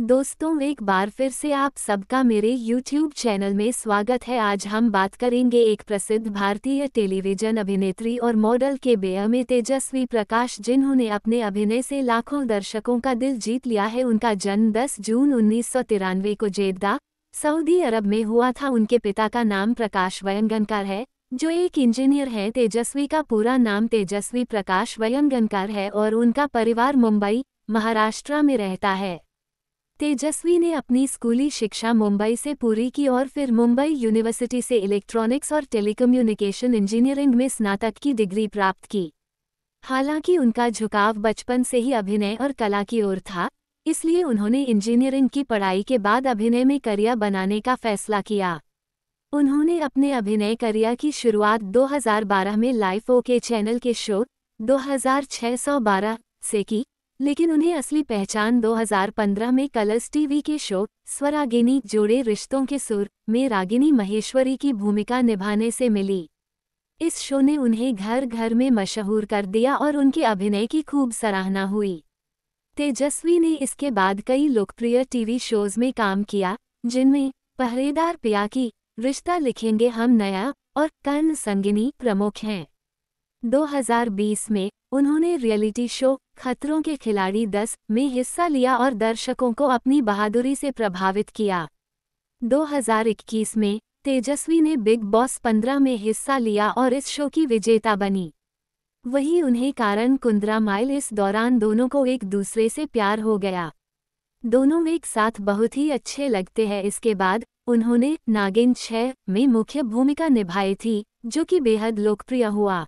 दोस्तों एक बार फिर से आप सबका मेरे YouTube चैनल में स्वागत है आज हम बात करेंगे एक प्रसिद्ध भारतीय टेलीविजन अभिनेत्री और मॉडल के बेअमे तेजस्वी प्रकाश जिन्होंने अपने अभिनय से लाखों दर्शकों का दिल जीत लिया है उनका जन्म 10 जून उन्नीस को जेद्दा सऊदी अरब में हुआ था उनके पिता का नाम प्रकाश वयंगनकर है जो एक इंजीनियर है तेजस्वी का पूरा नाम तेजस्वी प्रकाश वयंगनकर है और उनका परिवार मुंबई महाराष्ट्र में रहता है तेजस्वी ने अपनी स्कूली शिक्षा मुंबई से पूरी की और फिर मुंबई यूनिवर्सिटी से इलेक्ट्रॉनिक्स और टेलीकम्युनिकेशन इंजीनियरिंग में स्नातक की डिग्री प्राप्त की हालांकि उनका झुकाव बचपन से ही अभिनय और कला की ओर था इसलिए उन्होंने इंजीनियरिंग की पढ़ाई के बाद अभिनय में करियर बनाने का फैसला किया उन्होंने अपने अभिनय करियर की शुरुआत 2012 में लाइफ ओके चैनल के शो 2612 से की लेकिन उन्हें असली पहचान 2015 में कलर्स टीवी के शो स्वरागिनी जोड़े रिश्तों के सुर में रागिनी महेश्वरी की भूमिका निभाने से मिली इस शो ने उन्हें घर घर में मशहूर कर दिया और उनके अभिनय की खूब सराहना हुई तेजस्वी ने इसके बाद कई लोकप्रिय टीवी शोज में काम किया जिनमें पहरेदार पिया की रिश्ता लिखेंगे हम नया और कर्ण संगिनी प्रमुख हैं 2020 में उन्होंने रियलिटी शो खतरों के खिलाड़ी 10 में हिस्सा लिया और दर्शकों को अपनी बहादुरी से प्रभावित किया 2021 में तेजस्वी ने बिग बॉस 15 में हिस्सा लिया और इस शो की विजेता बनी वही उन्हें कारण कुंद्रा माइल इस दौरान दोनों को एक दूसरे से प्यार हो गया दोनों एक साथ बहुत ही अच्छे लगते हैं इसके बाद उन्होंने नागिन छः में मुख्य भूमिका निभाई थी जो कि बेहद लोकप्रिय हुआ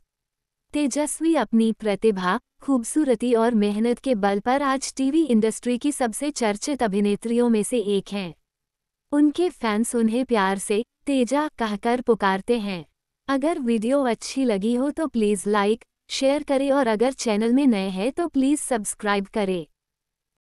तेजस्वी अपनी प्रतिभा खूबसूरती और मेहनत के बल पर आज टीवी इंडस्ट्री की सबसे चर्चित अभिनेत्रियों में से एक हैं उनके फैंस उन्हें प्यार से तेजा कहकर पुकारते हैं अगर वीडियो अच्छी लगी हो तो प्लीज़ लाइक शेयर करें और अगर चैनल में नए हैं तो प्लीज़ सब्सक्राइब करें